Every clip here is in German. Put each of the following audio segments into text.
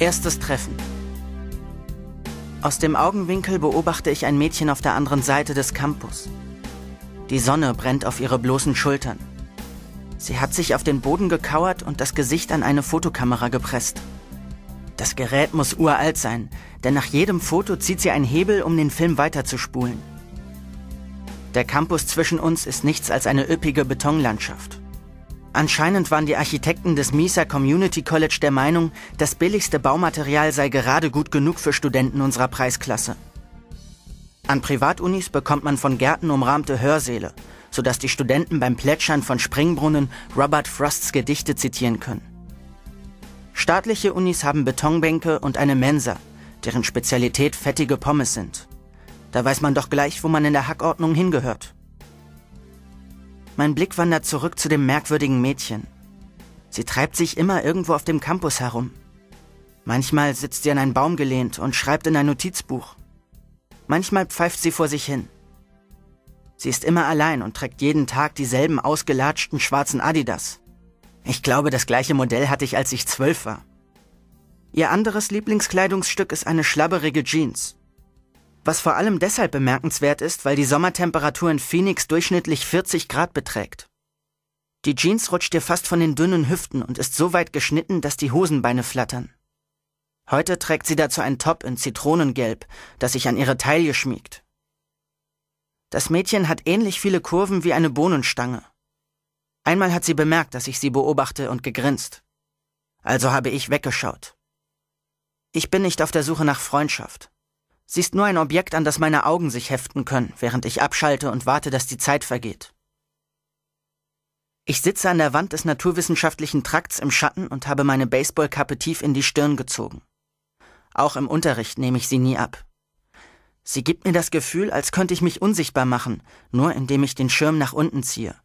Erstes Treffen. Aus dem Augenwinkel beobachte ich ein Mädchen auf der anderen Seite des Campus. Die Sonne brennt auf ihre bloßen Schultern. Sie hat sich auf den Boden gekauert und das Gesicht an eine Fotokamera gepresst. Das Gerät muss uralt sein, denn nach jedem Foto zieht sie einen Hebel, um den Film weiterzuspulen. Der Campus zwischen uns ist nichts als eine üppige Betonlandschaft. Anscheinend waren die Architekten des Mesa Community College der Meinung, das billigste Baumaterial sei gerade gut genug für Studenten unserer Preisklasse. An Privatunis bekommt man von Gärten umrahmte Hörsäle, sodass die Studenten beim Plätschern von Springbrunnen Robert Frosts Gedichte zitieren können. Staatliche Unis haben Betonbänke und eine Mensa, deren Spezialität fettige Pommes sind. Da weiß man doch gleich, wo man in der Hackordnung hingehört. Mein Blick wandert zurück zu dem merkwürdigen Mädchen. Sie treibt sich immer irgendwo auf dem Campus herum. Manchmal sitzt sie an einen Baum gelehnt und schreibt in ein Notizbuch. Manchmal pfeift sie vor sich hin. Sie ist immer allein und trägt jeden Tag dieselben ausgelatschten schwarzen Adidas. Ich glaube, das gleiche Modell hatte ich, als ich zwölf war. Ihr anderes Lieblingskleidungsstück ist eine schlabberige Jeans. Was vor allem deshalb bemerkenswert ist, weil die Sommertemperatur in Phoenix durchschnittlich 40 Grad beträgt. Die Jeans rutscht dir fast von den dünnen Hüften und ist so weit geschnitten, dass die Hosenbeine flattern. Heute trägt sie dazu ein Top in Zitronengelb, das sich an ihre Taille schmiegt. Das Mädchen hat ähnlich viele Kurven wie eine Bohnenstange. Einmal hat sie bemerkt, dass ich sie beobachte und gegrinst. Also habe ich weggeschaut. Ich bin nicht auf der Suche nach Freundschaft. Sie ist nur ein Objekt, an das meine Augen sich heften können, während ich abschalte und warte, dass die Zeit vergeht. Ich sitze an der Wand des naturwissenschaftlichen Trakts im Schatten und habe meine Baseballkappe tief in die Stirn gezogen. Auch im Unterricht nehme ich sie nie ab. Sie gibt mir das Gefühl, als könnte ich mich unsichtbar machen, nur indem ich den Schirm nach unten ziehe.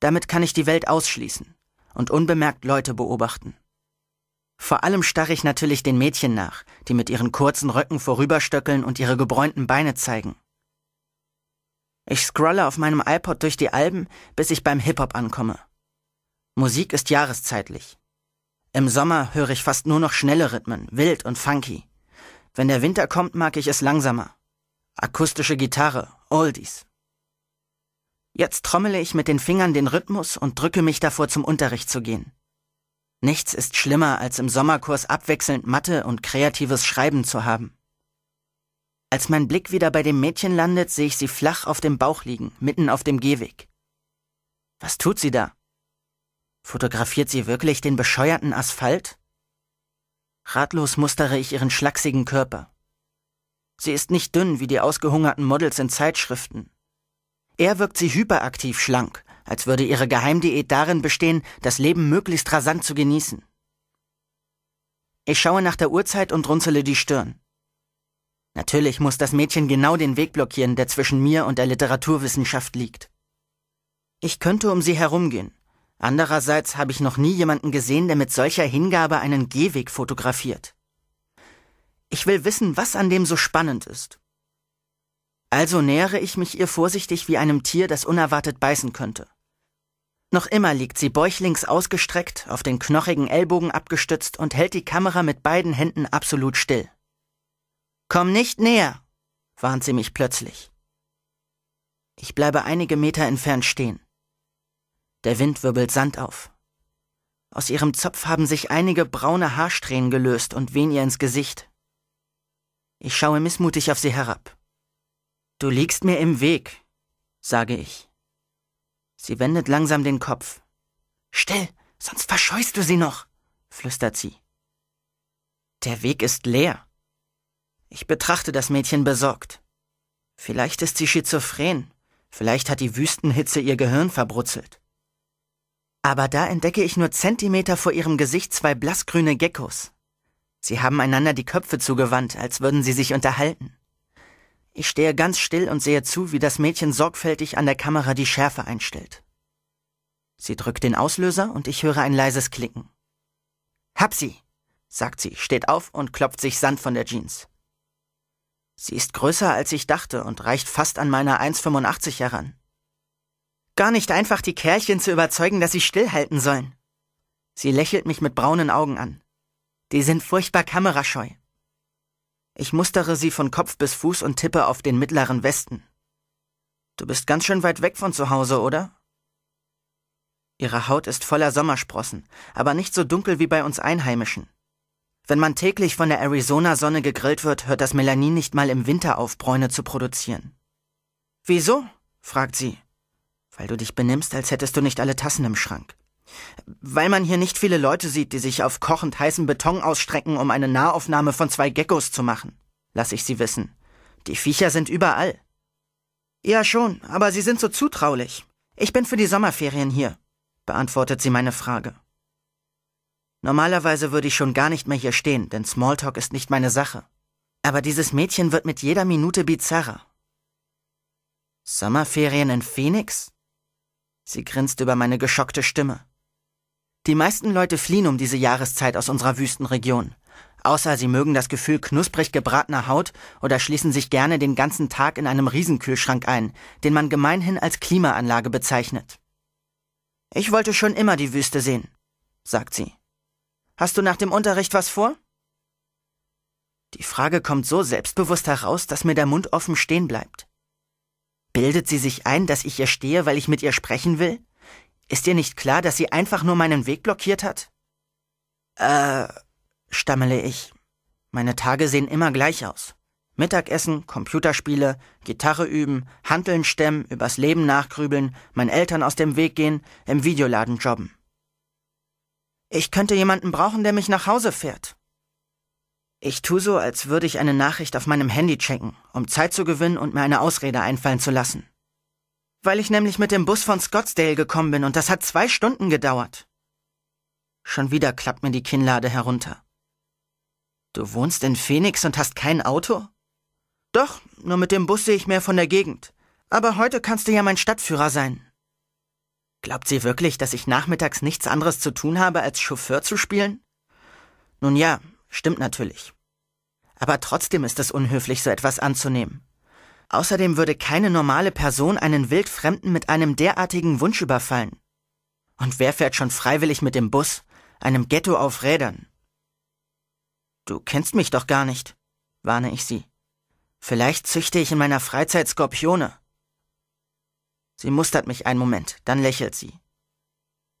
Damit kann ich die Welt ausschließen und unbemerkt Leute beobachten. Vor allem starre ich natürlich den Mädchen nach, die mit ihren kurzen Röcken vorüberstöckeln und ihre gebräunten Beine zeigen. Ich scrolle auf meinem iPod durch die Alben, bis ich beim Hip-Hop ankomme. Musik ist jahreszeitlich. Im Sommer höre ich fast nur noch schnelle Rhythmen, wild und funky. Wenn der Winter kommt, mag ich es langsamer. Akustische Gitarre, Oldies. Jetzt trommele ich mit den Fingern den Rhythmus und drücke mich davor, zum Unterricht zu gehen. Nichts ist schlimmer, als im Sommerkurs abwechselnd Mathe und kreatives Schreiben zu haben. Als mein Blick wieder bei dem Mädchen landet, sehe ich sie flach auf dem Bauch liegen, mitten auf dem Gehweg. Was tut sie da? Fotografiert sie wirklich den bescheuerten Asphalt? Ratlos mustere ich ihren schlachsigen Körper. Sie ist nicht dünn wie die ausgehungerten Models in Zeitschriften. Er wirkt sie hyperaktiv schlank, als würde ihre Geheimdiät darin bestehen, das Leben möglichst rasant zu genießen. Ich schaue nach der Uhrzeit und runzele die Stirn. Natürlich muss das Mädchen genau den Weg blockieren, der zwischen mir und der Literaturwissenschaft liegt. Ich könnte um sie herumgehen. Andererseits habe ich noch nie jemanden gesehen, der mit solcher Hingabe einen Gehweg fotografiert. Ich will wissen, was an dem so spannend ist. Also nähere ich mich ihr vorsichtig wie einem Tier, das unerwartet beißen könnte. Noch immer liegt sie bäuchlings ausgestreckt, auf den knochigen Ellbogen abgestützt und hält die Kamera mit beiden Händen absolut still. Komm nicht näher, warnt sie mich plötzlich. Ich bleibe einige Meter entfernt stehen. Der Wind wirbelt Sand auf. Aus ihrem Zopf haben sich einige braune Haarsträhnen gelöst und wehen ihr ins Gesicht. Ich schaue missmutig auf sie herab. Du liegst mir im Weg, sage ich. Sie wendet langsam den Kopf. Still, sonst verscheust du sie noch, flüstert sie. Der Weg ist leer. Ich betrachte das Mädchen besorgt. Vielleicht ist sie schizophren, vielleicht hat die Wüstenhitze ihr Gehirn verbrutzelt. Aber da entdecke ich nur Zentimeter vor ihrem Gesicht zwei blassgrüne Geckos. Sie haben einander die Köpfe zugewandt, als würden sie sich unterhalten. Ich stehe ganz still und sehe zu, wie das Mädchen sorgfältig an der Kamera die Schärfe einstellt. Sie drückt den Auslöser und ich höre ein leises Klicken. Hab sie, sagt sie, steht auf und klopft sich Sand von der Jeans. Sie ist größer, als ich dachte und reicht fast an meiner 1,85 heran. Gar nicht einfach, die Kerlchen zu überzeugen, dass sie stillhalten sollen. Sie lächelt mich mit braunen Augen an. Die sind furchtbar kamerascheu. Ich mustere sie von Kopf bis Fuß und tippe auf den mittleren Westen. Du bist ganz schön weit weg von zu Hause, oder? Ihre Haut ist voller Sommersprossen, aber nicht so dunkel wie bei uns Einheimischen. Wenn man täglich von der Arizona-Sonne gegrillt wird, hört das Melanin nicht mal im Winter auf, Bräune zu produzieren. Wieso? fragt sie. Weil du dich benimmst, als hättest du nicht alle Tassen im Schrank. Weil man hier nicht viele Leute sieht, die sich auf kochend heißen Beton ausstrecken, um eine Nahaufnahme von zwei Geckos zu machen, lasse ich sie wissen. Die Viecher sind überall. Ja schon, aber sie sind so zutraulich. Ich bin für die Sommerferien hier, beantwortet sie meine Frage. Normalerweise würde ich schon gar nicht mehr hier stehen, denn Smalltalk ist nicht meine Sache. Aber dieses Mädchen wird mit jeder Minute bizarrer. Sommerferien in Phoenix? Sie grinst über meine geschockte Stimme. Die meisten Leute fliehen um diese Jahreszeit aus unserer Wüstenregion. Außer sie mögen das Gefühl knusprig gebratener Haut oder schließen sich gerne den ganzen Tag in einem Riesenkühlschrank ein, den man gemeinhin als Klimaanlage bezeichnet. Ich wollte schon immer die Wüste sehen, sagt sie. Hast du nach dem Unterricht was vor? Die Frage kommt so selbstbewusst heraus, dass mir der Mund offen stehen bleibt. Bildet sie sich ein, dass ich hier stehe, weil ich mit ihr sprechen will? Ist dir nicht klar, dass sie einfach nur meinen Weg blockiert hat? Äh, stammele ich. Meine Tage sehen immer gleich aus. Mittagessen, Computerspiele, Gitarre üben, Hanteln stemmen, übers Leben nachgrübeln, meinen Eltern aus dem Weg gehen, im Videoladen jobben. Ich könnte jemanden brauchen, der mich nach Hause fährt. Ich tu so, als würde ich eine Nachricht auf meinem Handy checken, um Zeit zu gewinnen und mir eine Ausrede einfallen zu lassen weil ich nämlich mit dem Bus von Scottsdale gekommen bin und das hat zwei Stunden gedauert. Schon wieder klappt mir die Kinnlade herunter. Du wohnst in Phoenix und hast kein Auto? Doch, nur mit dem Bus sehe ich mehr von der Gegend. Aber heute kannst du ja mein Stadtführer sein. Glaubt sie wirklich, dass ich nachmittags nichts anderes zu tun habe, als Chauffeur zu spielen? Nun ja, stimmt natürlich. Aber trotzdem ist es unhöflich, so etwas anzunehmen. Außerdem würde keine normale Person einen Wildfremden mit einem derartigen Wunsch überfallen. Und wer fährt schon freiwillig mit dem Bus, einem Ghetto auf Rädern? Du kennst mich doch gar nicht, warne ich sie. Vielleicht züchte ich in meiner Freizeit Skorpione. Sie mustert mich einen Moment, dann lächelt sie.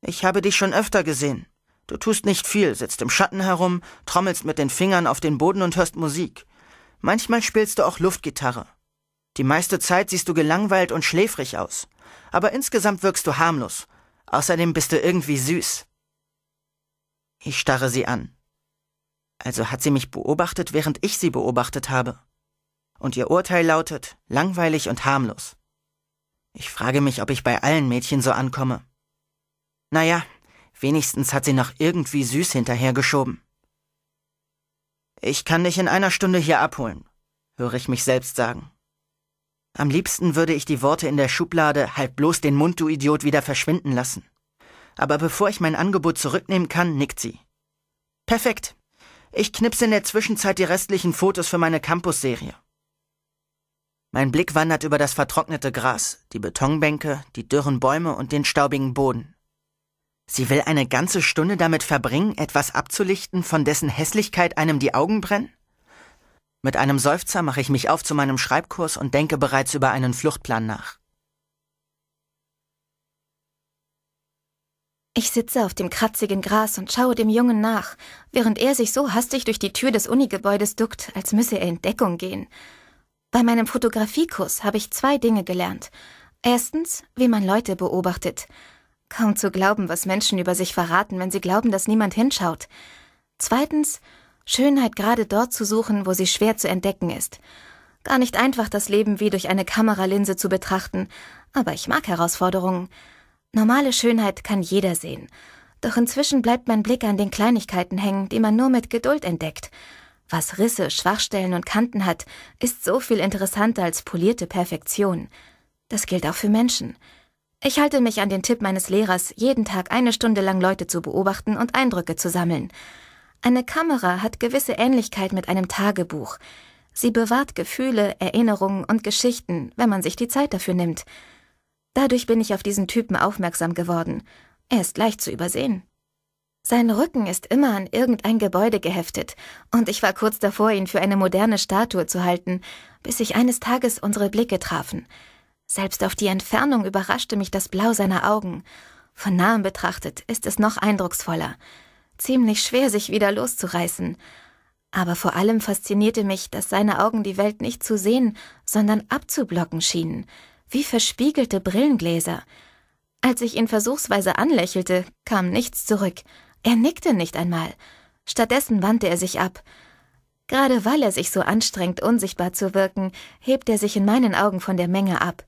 Ich habe dich schon öfter gesehen. Du tust nicht viel, sitzt im Schatten herum, trommelst mit den Fingern auf den Boden und hörst Musik. Manchmal spielst du auch Luftgitarre. Die meiste Zeit siehst du gelangweilt und schläfrig aus. Aber insgesamt wirkst du harmlos. Außerdem bist du irgendwie süß. Ich starre sie an. Also hat sie mich beobachtet, während ich sie beobachtet habe. Und ihr Urteil lautet langweilig und harmlos. Ich frage mich, ob ich bei allen Mädchen so ankomme. Naja, wenigstens hat sie noch irgendwie süß hinterhergeschoben. Ich kann dich in einer Stunde hier abholen, höre ich mich selbst sagen. Am liebsten würde ich die Worte in der Schublade Halt bloß den Mund, du Idiot, wieder verschwinden lassen. Aber bevor ich mein Angebot zurücknehmen kann, nickt sie. Perfekt. Ich knipse in der Zwischenzeit die restlichen Fotos für meine Campus-Serie. Mein Blick wandert über das vertrocknete Gras, die Betonbänke, die dürren Bäume und den staubigen Boden. Sie will eine ganze Stunde damit verbringen, etwas abzulichten, von dessen Hässlichkeit einem die Augen brennen? Mit einem Seufzer mache ich mich auf zu meinem Schreibkurs und denke bereits über einen Fluchtplan nach. Ich sitze auf dem kratzigen Gras und schaue dem Jungen nach, während er sich so hastig durch die Tür des Unigebäudes duckt, als müsse er in Deckung gehen. Bei meinem Fotografiekurs habe ich zwei Dinge gelernt. Erstens, wie man Leute beobachtet. Kaum zu glauben, was Menschen über sich verraten, wenn sie glauben, dass niemand hinschaut. Zweitens, Schönheit gerade dort zu suchen, wo sie schwer zu entdecken ist. Gar nicht einfach, das Leben wie durch eine Kameralinse zu betrachten, aber ich mag Herausforderungen. Normale Schönheit kann jeder sehen. Doch inzwischen bleibt mein Blick an den Kleinigkeiten hängen, die man nur mit Geduld entdeckt. Was Risse, Schwachstellen und Kanten hat, ist so viel interessanter als polierte Perfektion. Das gilt auch für Menschen. Ich halte mich an den Tipp meines Lehrers, jeden Tag eine Stunde lang Leute zu beobachten und Eindrücke zu sammeln. Eine Kamera hat gewisse Ähnlichkeit mit einem Tagebuch. Sie bewahrt Gefühle, Erinnerungen und Geschichten, wenn man sich die Zeit dafür nimmt. Dadurch bin ich auf diesen Typen aufmerksam geworden. Er ist leicht zu übersehen. Sein Rücken ist immer an irgendein Gebäude geheftet, und ich war kurz davor, ihn für eine moderne Statue zu halten, bis sich eines Tages unsere Blicke trafen. Selbst auf die Entfernung überraschte mich das Blau seiner Augen. Von nahem betrachtet ist es noch eindrucksvoller ziemlich schwer, sich wieder loszureißen. Aber vor allem faszinierte mich, dass seine Augen die Welt nicht zu sehen, sondern abzublocken schienen, wie verspiegelte Brillengläser. Als ich ihn versuchsweise anlächelte, kam nichts zurück. Er nickte nicht einmal. Stattdessen wandte er sich ab. Gerade weil er sich so anstrengt, unsichtbar zu wirken, hebt er sich in meinen Augen von der Menge ab.